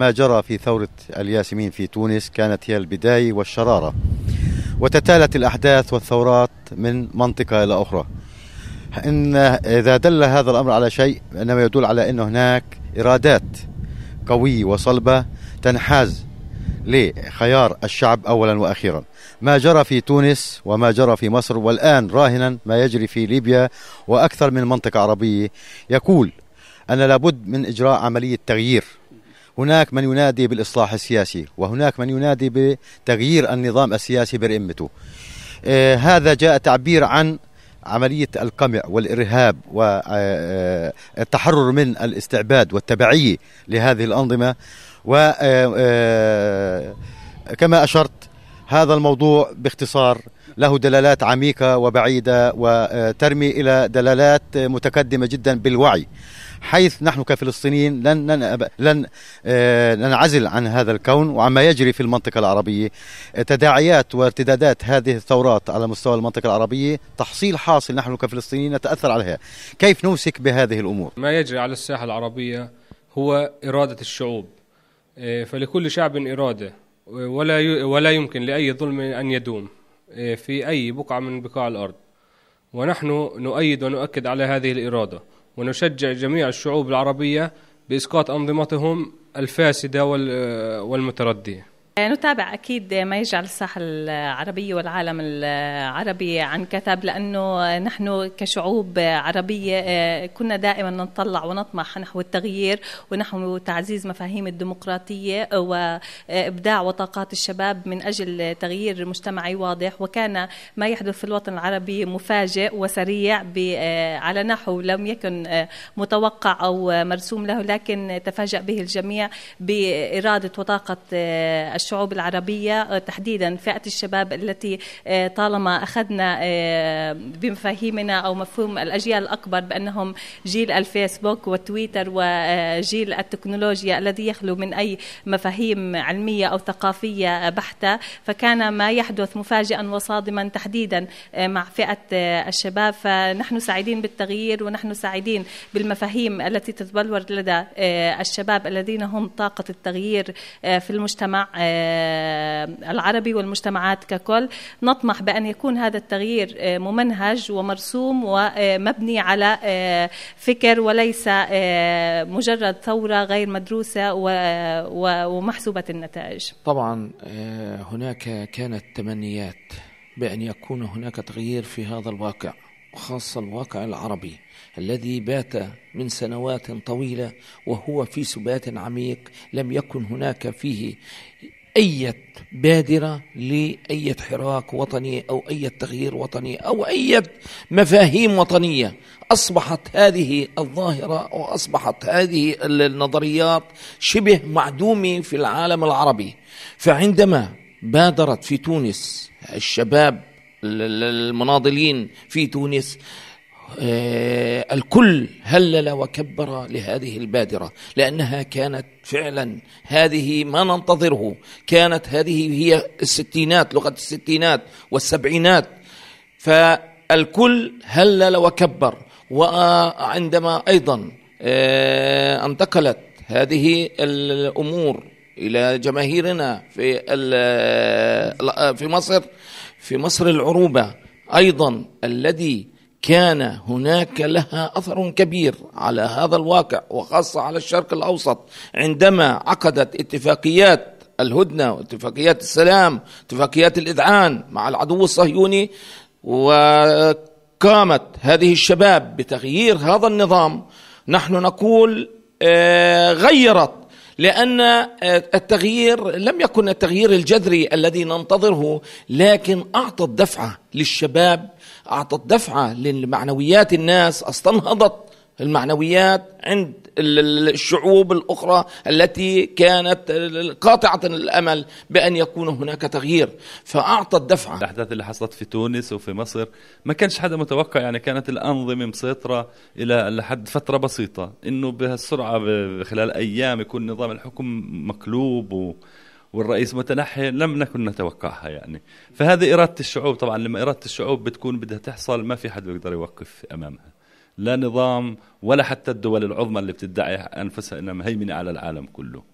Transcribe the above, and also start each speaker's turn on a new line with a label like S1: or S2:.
S1: ما جرى في ثورة الياسمين في تونس كانت هي البداية والشرارة وتتالت الأحداث والثورات من منطقة إلى أخرى إن إذا دل هذا الأمر على شيء إنما يدل على أن هناك إرادات قوية وصلبة تنحاز لخيار الشعب اولا واخيرا ما جرى في تونس وما جرى في مصر والان راهنا ما يجري في ليبيا واكثر من منطقه عربيه يقول ان لابد من اجراء عمليه تغيير هناك من ينادي بالإصلاح السياسي وهناك من ينادي بتغيير النظام السياسي برئمته آه، هذا جاء تعبير عن عملية القمع والإرهاب والتحرر آه، آه، من الاستعباد والتبعية لهذه الأنظمة وكما أشرت هذا الموضوع باختصار له دلالات عميقة وبعيدة وترمي إلى دلالات متقدمة جدا بالوعي حيث نحن كفلسطينيين لن لن آه، ننعزل عن هذا الكون وعما يجري في المنطقة العربية تداعيات وارتدادات هذه الثورات على مستوى المنطقة العربية تحصيل حاصل نحن كفلسطينيين نتأثر عليها كيف نمسك بهذه الأمور
S2: ما يجري على الساحة العربية هو إرادة الشعوب آه، فلكل شعب إرادة ولا ولا يمكن لأي ظلم أن يدوم إيه، في أي بقعة من بقاع الأرض ونحن نؤيد ونؤكد على هذه الإرادة ونشجع جميع الشعوب العربية بإسقاط أنظمتهم الفاسدة والمتردية
S3: نتابع اكيد ما يجعل الساحه العربيه والعالم العربي عن كثب لانه نحن كشعوب عربيه آه، كنا دائما نطلع ونطمح نحو التغيير ونحو تعزيز مفاهيم الديمقراطيه وابداع وطاقات الشباب من اجل تغيير مجتمعي واضح وكان ما يحدث في الوطن العربي مفاجئ وسريع آه، على نحو لم يكن آه، متوقع او مرسوم له لكن تفاجأ به الجميع باراده وطاقه الشعوب العربية آه، تحديدا فئة الشباب التي آه، طالما أخذنا آه، بمفاهيمنا أو مفهوم الأجيال الأكبر بأنهم جيل الفيسبوك والتويتر وجيل التكنولوجيا الذي يخلو من أي مفاهيم علمية أو ثقافية بحتة فكان ما يحدث مفاجئا وصادما تحديدا مع فئة الشباب فنحن سعيدين بالتغيير ونحن سعيدين بالمفاهيم التي تتبلور لدى الشباب الذين هم طاقة التغيير في المجتمع آه، العربي والمجتمعات ككل نطمح بأن يكون هذا التغيير آه، ممنهج ومرسوم ومبني على آه، فكر وليس مجرد ثورة غير مدروسة ومحسوبة النتائج
S2: طبعا هناك كانت تمنيات بأن يكون هناك تغيير في هذا الواقع وخاصة الواقع العربي الذي بات من سنوات طويلة وهو في سبات عميق لم يكن هناك فيه أي بادرة لأي حراك وطني أو أي تغيير وطني أو أي مفاهيم وطنية أصبحت هذه الظاهرة وأصبحت هذه النظريات شبه معدومة في العالم العربي فعندما بادرت في تونس الشباب المناضلين في تونس آه، الكل هلل وكبر لهذه البادره لانها كانت فعلا هذه ما ننتظره كانت هذه هي الستينات لغه الستينات والسبعينات فالكل هلل وكبر وعندما ايضا آه، انتقلت هذه الامور الى جماهيرنا في آه، في مصر في مصر العروبه ايضا الذي كان هناك لها اثر كبير على هذا الواقع وخاصه على الشرق الاوسط عندما عقدت اتفاقيات الهدنه واتفاقيات السلام اتفاقيات الاذعان مع العدو الصهيوني وقامت هذه الشباب بتغيير هذا النظام نحن نقول آه، غيرت لان آه، التغيير لم يكن التغيير الجذري الذي ننتظره لكن اعطت دفعه للشباب أعطت دفعة لمعنويات الناس استنهضت المعنويات عند الشعوب الأخرى التي كانت قاطعة الأمل بأن يكون هناك تغيير فأعطت دفعة الأحداث اللي حصلت في تونس وفي مصر ما كانش حدا متوقع يعني كانت الأنظمة مسيطرة إلى لحد فترة بسيطة إنه بهالسرعة خلال أيام يكون نظام الحكم مقلوب و والرئيس متنحي لم نكن نتوقعها يعني فهذه إرادة الشعوب طبعا لما إرادة الشعوب بتكون بدها تحصل ما في حد بيقدر يوقف أمامها لا نظام ولا حتى الدول العظمى اللي بتدعي أنفسها أنها مهيمنة على العالم كله